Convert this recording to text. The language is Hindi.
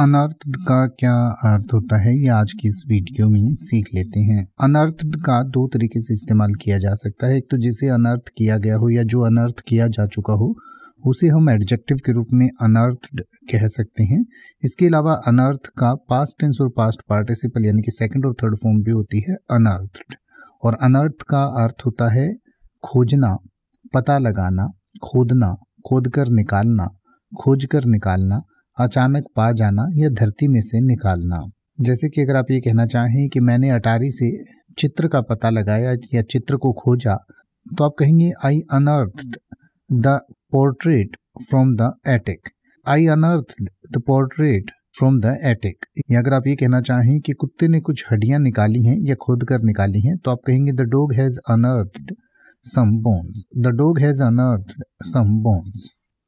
अनर्थ का क्या अर्थ होता है ये आज की इस वीडियो में सीख लेते हैं अनर्थ का दो तरीके से इस्तेमाल किया जा सकता है एक तो जिसे अनर्थ किया गया हो या जो अनर्थ किया जा चुका हो उसे हम एडजेक्टिव के रूप में अनर्थ कह सकते हैं इसके अलावा अनर्थ का पास्ट टेंस और पास्ट पार्टिसिपल यानी कि सेकेंड और थर्ड फॉर्म भी होती है अनर्थ और अनर्थ का अर्थ होता है खोजना पता लगाना खोदना खोद कर निकालना खोज कर निकालना अचानक पा जाना या धरती में से निकालना जैसे कि अगर आप ये कहना चाहें कि मैंने अटारी से चित्र का पता लगाया या चित्र को खोजा तो आप कहेंगे I unearth the portrait from the attic I unearth the portrait from the attic या अगर आप ये कहना चाहें कि कुत्ते ने कुछ हड्डियां निकाली हैं या खोद कर निकाली हैं तो आप कहेंगे the dog has unearth some bones the dog has unearth some bones